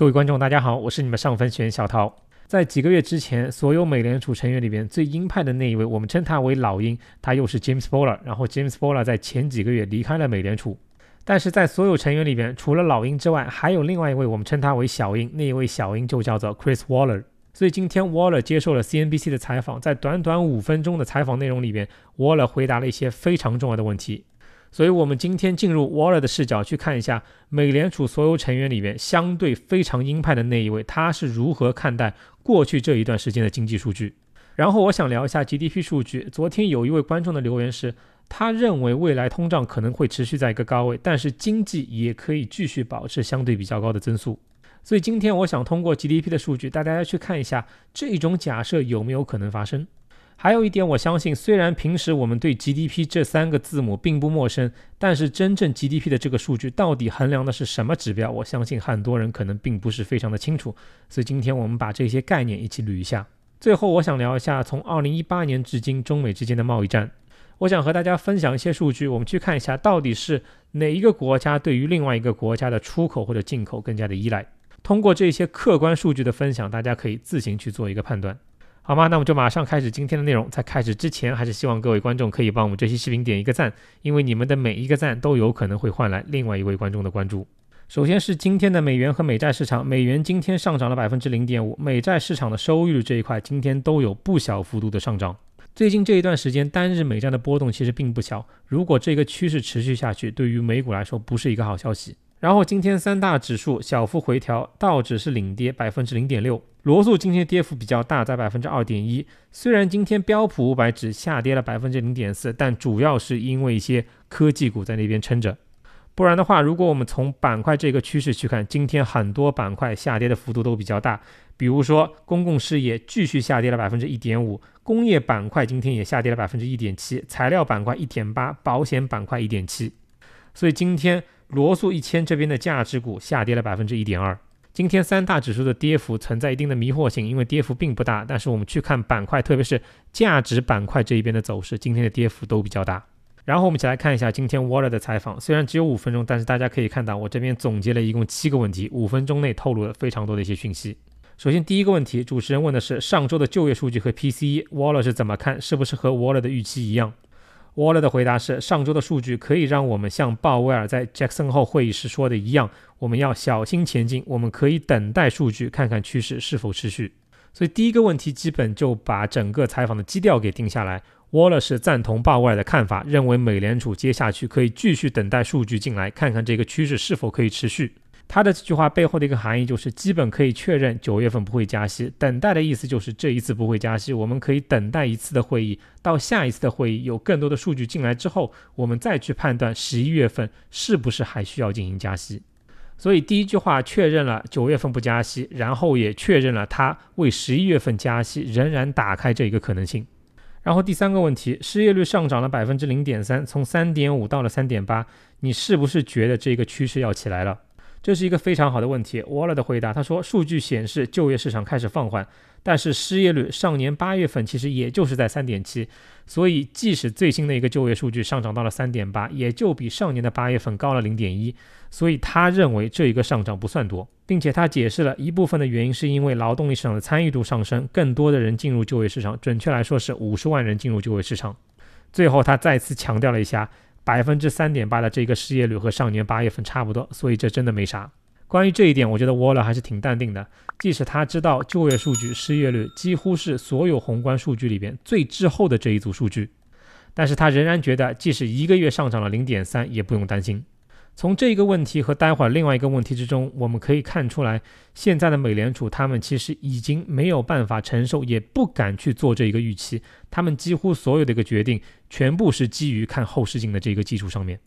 各位观众，大家好，我是你们上分员小涛。在几个月之前，所有美联储成员里边最鹰派的那一位，我们称他为老鹰，他又是 James b o l l e r 然后 James b o l l e r 在前几个月离开了美联储。但是在所有成员里边，除了老鹰之外，还有另外一位，我们称他为小鹰，那一位小鹰就叫做 Chris Waller。所以今天 Waller 接受了 CNBC 的采访，在短短五分钟的采访内容里边，Waller 回答了一些非常重要的问题。所以，我们今天进入 Waller 的视角去看一下美联储所有成员里面相对非常鹰派的那一位，他是如何看待过去这一段时间的经济数据？然后，我想聊一下 GDP 数据。昨天有一位观众的留言是，他认为未来通胀可能会持续在一个高位，但是经济也可以继续保持相对比较高的增速。所以，今天我想通过 GDP 的数据带大家去看一下这种假设有没有可能发生。还有一点，我相信，虽然平时我们对 GDP 这三个字母并不陌生，但是真正 GDP 的这个数据到底衡量的是什么指标？我相信很多人可能并不是非常的清楚。所以今天我们把这些概念一起捋一下。最后，我想聊一下从二零一八年至今中美之间的贸易战。我想和大家分享一些数据，我们去看一下到底是哪一个国家对于另外一个国家的出口或者进口更加的依赖。通过这些客观数据的分享，大家可以自行去做一个判断。好吗？那我们就马上开始今天的内容。在开始之前，还是希望各位观众可以帮我们这期视频点一个赞，因为你们的每一个赞都有可能会换来另外一位观众的关注。首先是今天的美元和美债市场，美元今天上涨了百分之零点五，美债市场的收益率这一块今天都有不小幅度的上涨。最近这一段时间单日美债的波动其实并不小，如果这个趋势持续下去，对于美股来说不是一个好消息。然后今天三大指数小幅回调，道指是领跌百分之零点六，罗素今天跌幅比较大，在百分之二点一。虽然今天标普五百只下跌了百分之零点四，但主要是因为一些科技股在那边撑着。不然的话，如果我们从板块这个趋势去看，今天很多板块下跌的幅度都比较大。比如说公共事业继续下跌了百分之一点五，工业板块今天也下跌了百分之一点七，材料板块一点八，保险板块一点七。所以今天罗素一千这边的价值股下跌了百分之一点二。今天三大指数的跌幅存在一定的迷惑性，因为跌幅并不大，但是我们去看板块，特别是价值板块这一边的走势，今天的跌幅都比较大。然后我们一起来看一下今天 Waller 的采访，虽然只有五分钟，但是大家可以看到我这边总结了一共七个问题，五分钟内透露了非常多的一些讯息。首先第一个问题，主持人问的是上周的就业数据和 PCE，Waller 是怎么看？是不是和 Waller 的预期一样？Waller 的回答是：上周的数据可以让我们像鲍威尔在 Jackson 后会议时说的一样，我们要小心前进。我们可以等待数据，看看趋势是否持续。所以第一个问题基本就把整个采访的基调给定下来。Waller 是赞同鲍威尔的看法，认为美联储接下去可以继续等待数据进来，看看这个趋势是否可以持续。他的这句话背后的一个含义就是，基本可以确认九月份不会加息。等待的意思就是这一次不会加息，我们可以等待一次的会议，到下一次的会议有更多的数据进来之后，我们再去判断十一月份是不是还需要进行加息。所以第一句话确认了九月份不加息，然后也确认了他为十一月份加息仍然打开这一个可能性。然后第三个问题，失业率上涨了百分之零点三，从三点五到了三点八，你是不是觉得这个趋势要起来了？这是一个非常好的问题。Waller 的回答，他说，数据显示就业市场开始放缓，但是失业率上年八月份其实也就是在三点七，所以即使最新的一个就业数据上涨到了三点八，也就比上年的八月份高了零点一，所以他认为这一个上涨不算多，并且他解释了一部分的原因是因为劳动力市场的参与度上升，更多的人进入就业市场，准确来说是五十万人进入就业市场。最后，他再次强调了一下。百分之三点八的这个失业率和上年八月份差不多，所以这真的没啥。关于这一点，我觉得沃勒还是挺淡定的，即使他知道就业数据、失业率几乎是所有宏观数据里边最滞后的这一组数据，但是他仍然觉得，即使一个月上涨了零点三，也不用担心。从这一个问题和待会儿另外一个问题之中，我们可以看出来，现在的美联储他们其实已经没有办法承受，也不敢去做这一个预期。他们几乎所有的一个决定，全部是基于看后视镜的这个基础上面。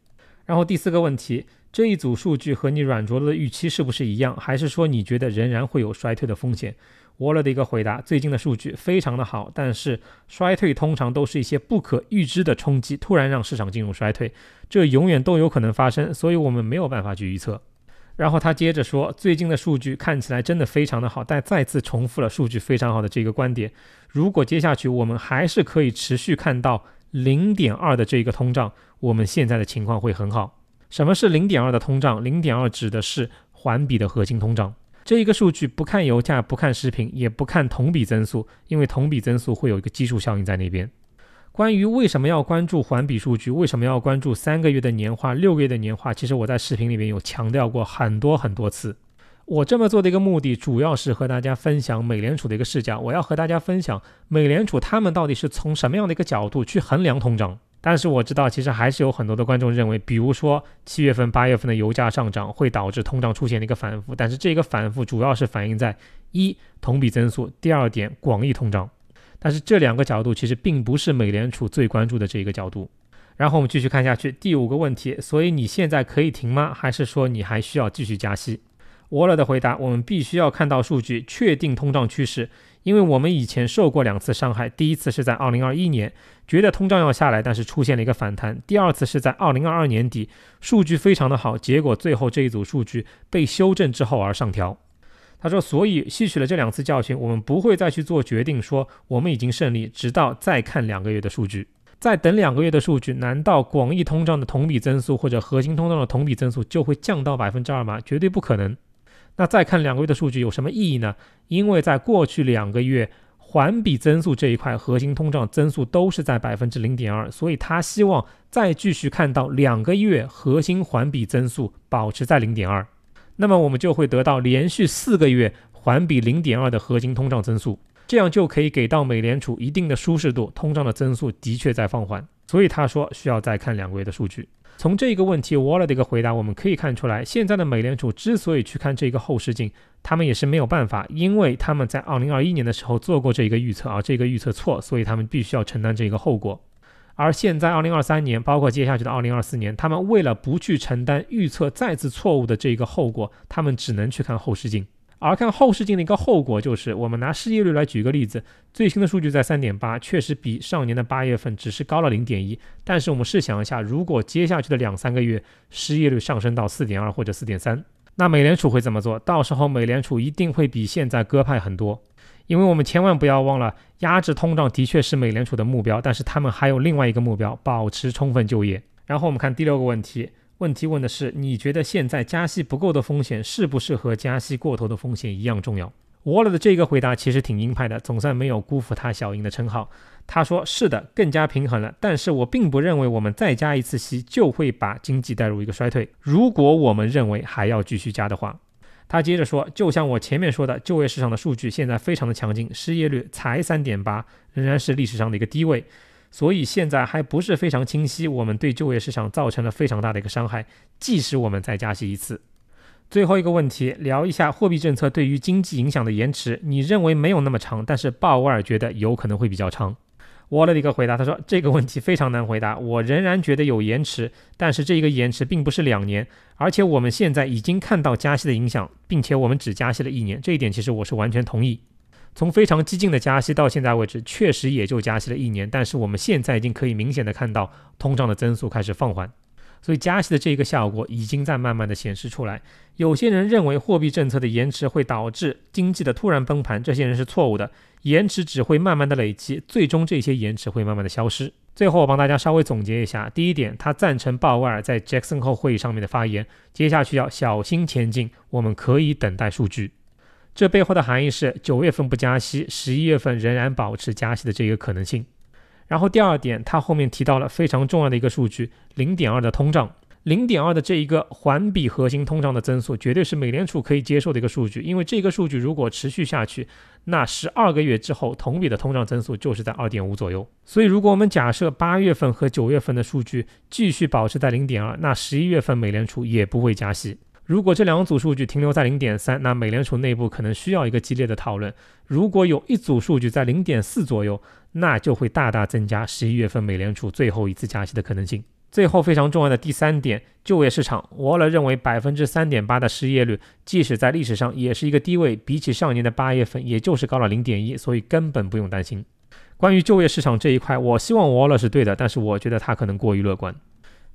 然后第四个问题，这一组数据和你软着陆的预期是不是一样？还是说你觉得仍然会有衰退的风险？沃勒的一个回答：最近的数据非常的好，但是衰退通常都是一些不可预知的冲击，突然让市场进入衰退，这永远都有可能发生，所以我们没有办法去预测。然后他接着说，最近的数据看起来真的非常的好，但再次重复了数据非常好的这个观点。如果接下去我们还是可以持续看到零点二的这一个通胀，我们现在的情况会很好。什么是零点二的通胀？零点二指的是环比的核心通胀。这一个数据不看油价，不看食品，也不看同比增速，因为同比增速会有一个基数效应在那边。关于为什么要关注环比数据，为什么要关注三个月的年化、六个月的年化，其实我在视频里面有强调过很多很多次。我这么做的一个目的，主要是和大家分享美联储的一个视角。我要和大家分享美联储他们到底是从什么样的一个角度去衡量通胀。但是我知道，其实还是有很多的观众认为，比如说七月份、八月份的油价上涨会导致通胀出现了一个反复，但是这个反复主要是反映在一同比增速，第二点广义通胀。但是这两个角度其实并不是美联储最关注的这一个角度。然后我们继续看下去，第五个问题，所以你现在可以停吗？还是说你还需要继续加息？沃勒的回答：我们必须要看到数据，确定通胀趋势。因为我们以前受过两次伤害，第一次是在二零二一年，觉得通胀要下来，但是出现了一个反弹；第二次是在二零二二年底，数据非常的好，结果最后这一组数据被修正之后而上调。他说，所以吸取了这两次教训，我们不会再去做决定，说我们已经胜利，直到再看两个月的数据，再等两个月的数据。难道广义通胀的同比增速或者核心通胀的同比增速就会降到百分之二吗？绝对不可能。那再看两个月的数据有什么意义呢？因为在过去两个月环比增速这一块，核心通胀增速都是在百分之零点二，所以他希望再继续看到两个月核心环比增速保持在零点二，那么我们就会得到连续四个月环比零点二的核心通胀增速，这样就可以给到美联储一定的舒适度，通胀的增速的确在放缓。所以他说需要再看两个月的数据。从这一个问题，Waller 的一个回答，我们可以看出来，现在的美联储之所以去看这个后视镜，他们也是没有办法，因为他们在2021年的时候做过这一个预测，而这个预测错，所以他们必须要承担这一个后果。而现在2023年，包括接下去的2024年，他们为了不去承担预测再次错误的这一个后果，他们只能去看后视镜。而看后视镜的一个后果就是，我们拿失业率来举个例子，最新的数据在三点八，确实比上年的八月份只是高了零点一。但是我们试想一下，如果接下去的两三个月失业率上升到四点二或者四点三，那美联储会怎么做？到时候美联储一定会比现在鸽派很多，因为我们千万不要忘了，压制通胀的确是美联储的目标，但是他们还有另外一个目标，保持充分就业。然后我们看第六个问题。问题问的是，你觉得现在加息不够的风险是不是和加息过头的风险一样重要？Waller 的这个回答其实挺鹰派的，总算没有辜负他小鹰的称号。他说：“是的，更加平衡了，但是我并不认为我们再加一次息就会把经济带入一个衰退。如果我们认为还要继续加的话，他接着说，就像我前面说的，就业市场的数据现在非常的强劲，失业率才三点八，仍然是历史上的一个低位。”所以现在还不是非常清晰，我们对就业市场造成了非常大的一个伤害。即使我们再加息一次，最后一个问题，聊一下货币政策对于经济影响的延迟。你认为没有那么长，但是鲍威尔觉得有可能会比较长。我的一个回答，他说这个问题非常难回答，我仍然觉得有延迟，但是这一个延迟并不是两年，而且我们现在已经看到加息的影响，并且我们只加息了一年，这一点其实我是完全同意。从非常激进的加息到现在为止，确实也就加息了一年，但是我们现在已经可以明显的看到通胀的增速开始放缓，所以加息的这一个效果已经在慢慢的显示出来。有些人认为货币政策的延迟会导致经济的突然崩盘，这些人是错误的，延迟只会慢慢的累积，最终这些延迟会慢慢的消失。最后我帮大家稍微总结一下，第一点，他赞成鲍威尔在 Jackson 后会议上面的发言，接下去要小心前进，我们可以等待数据。这背后的含义是，九月份不加息，十一月份仍然保持加息的这个可能性。然后第二点，它后面提到了非常重要的一个数据，零点二的通胀，零点二的这一个环比核心通胀的增速，绝对是美联储可以接受的一个数据。因为这个数据如果持续下去，那十二个月之后同比的通胀增速就是在二点五左右。所以如果我们假设八月份和九月份的数据继续保持在零点二，那十一月份美联储也不会加息。如果这两组数据停留在零点三，那美联储内部可能需要一个激烈的讨论；如果有一组数据在零点四左右，那就会大大增加十一月份美联储最后一次加息的可能性。最后非常重要的第三点，就业市场，沃勒认为百分之三点八的失业率，即使在历史上也是一个低位，比起上年的八月份，也就是高了零点一，所以根本不用担心。关于就业市场这一块，我希望沃勒是对的，但是我觉得他可能过于乐观。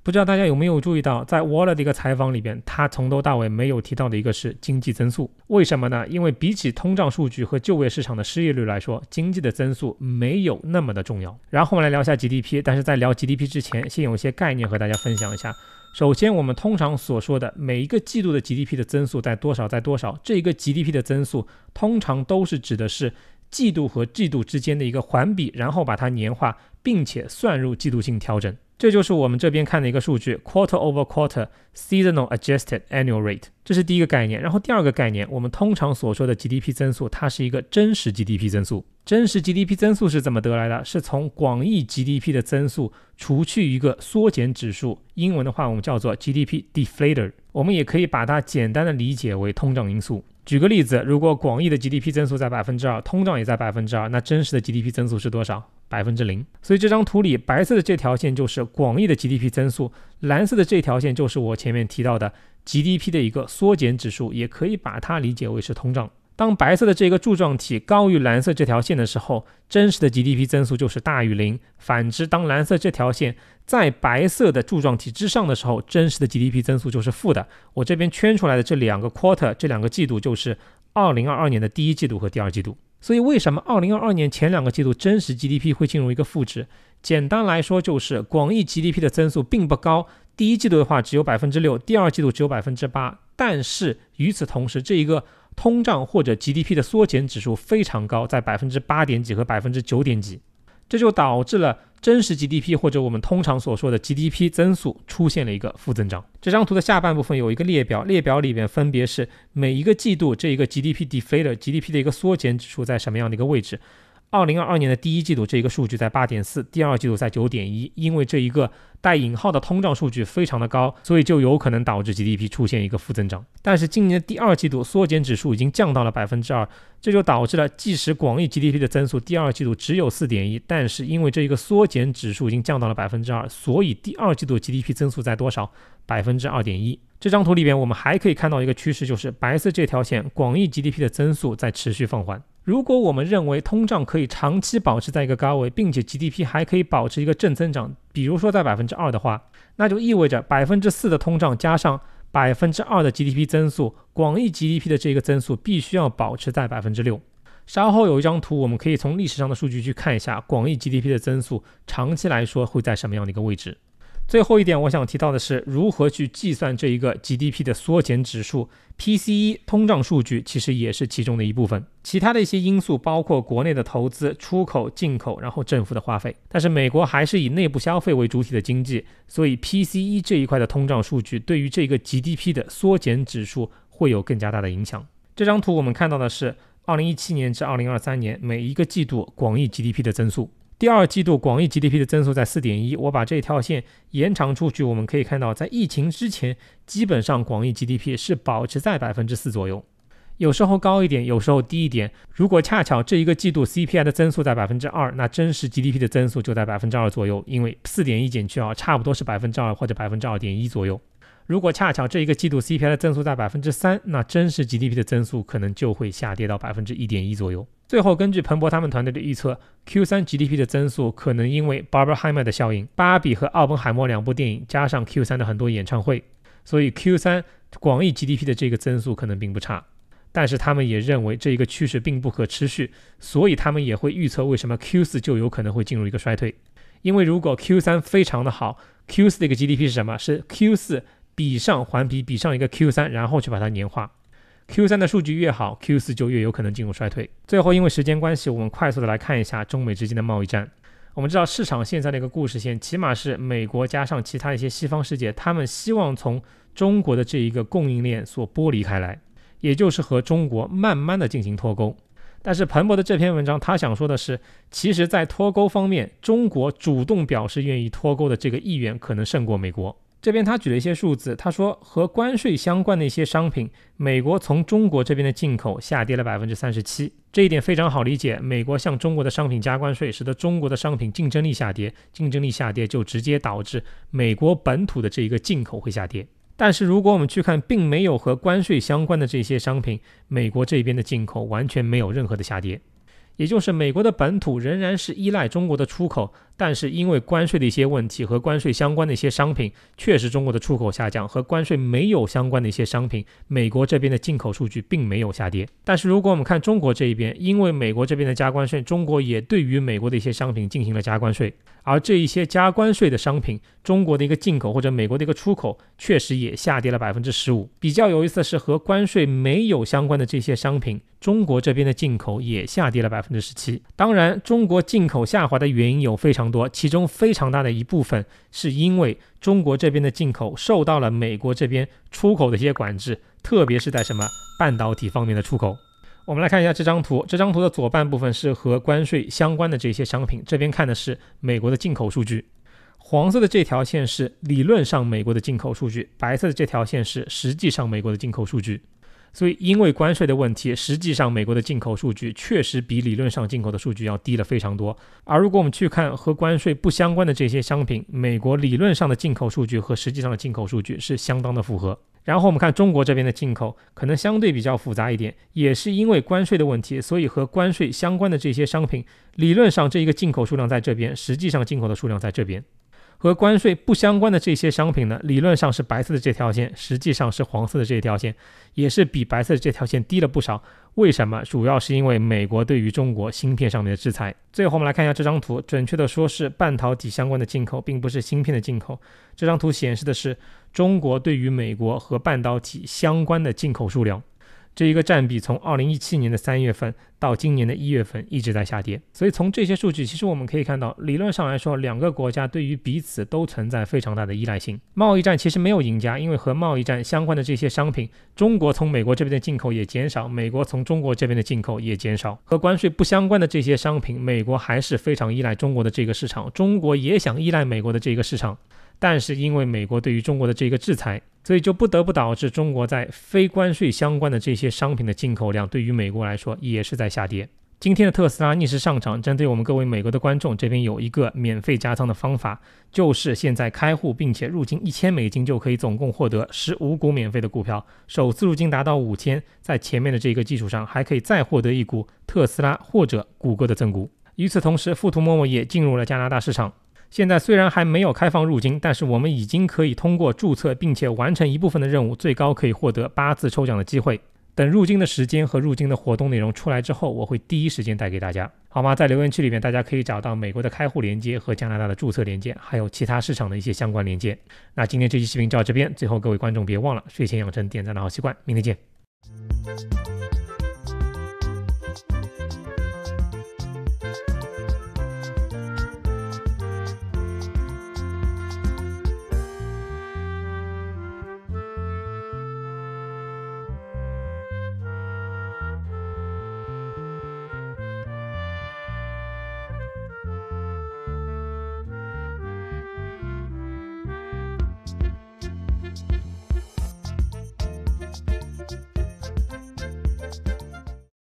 不知道大家有没有注意到，在 Waller 的一个采访里边，他从头到尾没有提到的一个是经济增速，为什么呢？因为比起通胀数据和就业市场的失业率来说，经济的增速没有那么的重要。然后我们来聊一下 GDP，但是在聊 GDP 之前，先有一些概念和大家分享一下。首先，我们通常所说的每一个季度的 GDP 的增速在多少，在多少，这一个 GDP 的增速通常都是指的是季度和季度之间的一个环比，然后把它年化，并且算入季度性调整。这就是我们这边看的一个数据，quarter over quarter seasonal adjusted annual rate，这是第一个概念。然后第二个概念，我们通常所说的 GDP 增速，它是一个真实 GDP 增速。真实 GDP 增速是怎么得来的？是从广义 GDP 的增速除去一个缩减指数，英文的话我们叫做 GDP deflator，我们也可以把它简单的理解为通胀因素。举个例子，如果广义的 GDP 增速在百分之二，通胀也在百分之二，那真实的 GDP 增速是多少？百分之零。所以这张图里，白色的这条线就是广义的 GDP 增速，蓝色的这条线就是我前面提到的 GDP 的一个缩减指数，也可以把它理解为是通胀。当白色的这个柱状体高于蓝色这条线的时候，真实的 GDP 增速就是大于零；反之，当蓝色这条线在白色的柱状体之上的时候，真实的 GDP 增速就是负的。我这边圈出来的这两个 quarter，这两个季度就是二零二二年的第一季度和第二季度。所以，为什么二零二二年前两个季度真实 GDP 会进入一个负值？简单来说，就是广义 GDP 的增速并不高，第一季度的话只有百分之六，第二季度只有百分之八。但是与此同时，这一个通胀或者 GDP 的缩减指数非常高，在百分之八点几和百分之九点几，这就导致了真实 GDP 或者我们通常所说的 GDP 增速出现了一个负增长。这张图的下半部分有一个列表，列表里面分别是每一个季度这一个 GDP deflator、GDP 的一个缩减指数在什么样的一个位置。二零二二年的第一季度，这一个数据在八点四，第二季度在九点一，因为这一个带引号的通胀数据非常的高，所以就有可能导致 GDP 出现一个负增长。但是今年的第二季度缩减指数已经降到了百分之二，这就导致了即使广义 GDP 的增速第二季度只有四点一，但是因为这一个缩减指数已经降到了百分之二，所以第二季度 GDP 增速在多少？百分之二点一。这张图里边我们还可以看到一个趋势，就是白色这条线广义 GDP 的增速在持续放缓。如果我们认为通胀可以长期保持在一个高位，并且 GDP 还可以保持一个正增长，比如说在百分之二的话，那就意味着百分之四的通胀加上百分之二的 GDP 增速，广义 GDP 的这个增速必须要保持在百分之六。稍后有一张图，我们可以从历史上的数据去看一下广义 GDP 的增速长期来说会在什么样的一个位置。最后一点，我想提到的是，如何去计算这一个 GDP 的缩减指数 PCE 通胀数据，其实也是其中的一部分。其他的一些因素包括国内的投资、出口、进口，然后政府的花费。但是美国还是以内部消费为主体的经济，所以 PCE 这一块的通胀数据对于这个 GDP 的缩减指数会有更加大的影响。这张图我们看到的是2017年至2023年每一个季度广义 GDP 的增速。第二季度广义 GDP 的增速在四点一，我把这条线延长出去，我们可以看到，在疫情之前，基本上广义 GDP 是保持在百分之四左右，有时候高一点，有时候低一点。如果恰巧这一个季度 CPI 的增速在百分之二，那真实 GDP 的增速就在百分之二左右，因为四点一减去二，差不多是百分之二或者百分之二点一左右。如果恰巧这一个季度 CPI 的增速在百分之三，那真实 GDP 的增速可能就会下跌到百分之一点一左右。最后，根据彭博他们团队的预测，Q 三 GDP 的增速可能因为 Barberheimer 的效应，《芭比》和《奥本海默》两部电影加上 Q 三的很多演唱会，所以 Q 三广义 GDP 的这个增速可能并不差。但是他们也认为这一个趋势并不可持续，所以他们也会预测为什么 Q 四就有可能会进入一个衰退。因为如果 Q 三非常的好，Q 四的一个 GDP 是什么？是 Q 四。比上环比比上一个 Q 三，然后去把它年化。Q 三的数据越好，Q 四就越有可能进入衰退。最后，因为时间关系，我们快速的来看一下中美之间的贸易战。我们知道市场现在的一个故事线，起码是美国加上其他一些西方世界，他们希望从中国的这一个供应链所剥离开来，也就是和中国慢慢的进行脱钩。但是彭博的这篇文章，他想说的是，其实在脱钩方面，中国主动表示愿意脱钩的这个意愿，可能胜过美国。这边他举了一些数字，他说和关税相关的一些商品，美国从中国这边的进口下跌了百分之三十七，这一点非常好理解，美国向中国的商品加关税，使得中国的商品竞争力下跌，竞争力下跌就直接导致美国本土的这一个进口会下跌。但是如果我们去看，并没有和关税相关的这些商品，美国这边的进口完全没有任何的下跌，也就是美国的本土仍然是依赖中国的出口。但是因为关税的一些问题和关税相关的一些商品，确实中国的出口下降；和关税没有相关的一些商品，美国这边的进口数据并没有下跌。但是如果我们看中国这一边，因为美国这边的加关税，中国也对于美国的一些商品进行了加关税，而这一些加关税的商品，中国的一个进口或者美国的一个出口，确实也下跌了百分之十五。比较有意思的是，和关税没有相关的这些商品，中国这边的进口也下跌了百分之十七。当然，中国进口下滑的原因有非常。多，其中非常大的一部分是因为中国这边的进口受到了美国这边出口的一些管制，特别是在什么半导体方面的出口。我们来看一下这张图，这张图的左半部分是和关税相关的这些商品，这边看的是美国的进口数据，黄色的这条线是理论上美国的进口数据，白色的这条线是实际上美国的进口数据。所以，因为关税的问题，实际上美国的进口数据确实比理论上进口的数据要低了非常多。而如果我们去看和关税不相关的这些商品，美国理论上的进口数据和实际上的进口数据是相当的符合。然后我们看中国这边的进口，可能相对比较复杂一点，也是因为关税的问题，所以和关税相关的这些商品，理论上这一个进口数量在这边，实际上进口的数量在这边。和关税不相关的这些商品呢，理论上是白色的这条线，实际上是黄色的这条线，也是比白色的这条线低了不少。为什么？主要是因为美国对于中国芯片上面的制裁。最后我们来看一下这张图，准确的说是半导体相关的进口，并不是芯片的进口。这张图显示的是中国对于美国和半导体相关的进口数量。这一个占比从二零一七年的三月份到今年的一月份一直在下跌，所以从这些数据，其实我们可以看到，理论上来说，两个国家对于彼此都存在非常大的依赖性。贸易战其实没有赢家，因为和贸易战相关的这些商品，中国从美国这边的进口也减少，美国从中国这边的进口也减少。和关税不相关的这些商品，美国还是非常依赖中国的这个市场，中国也想依赖美国的这个市场。但是因为美国对于中国的这个制裁，所以就不得不导致中国在非关税相关的这些商品的进口量，对于美国来说也是在下跌。今天的特斯拉逆势上涨，针对我们各位美国的观众，这边有一个免费加仓的方法，就是现在开户并且入金一千美金就可以总共获得十五股免费的股票，首次入金达到五千，在前面的这个基础上还可以再获得一股特斯拉或者谷歌的赠股。与此同时，富途陌陌也进入了加拿大市场。现在虽然还没有开放入金，但是我们已经可以通过注册并且完成一部分的任务，最高可以获得八次抽奖的机会。等入金的时间和入金的活动内容出来之后，我会第一时间带给大家，好吗？在留言区里面，大家可以找到美国的开户连接和加拿大的注册连接，还有其他市场的一些相关连接。那今天这期视频就到这边，最后各位观众别忘了睡前养成点赞的好习惯，明天见。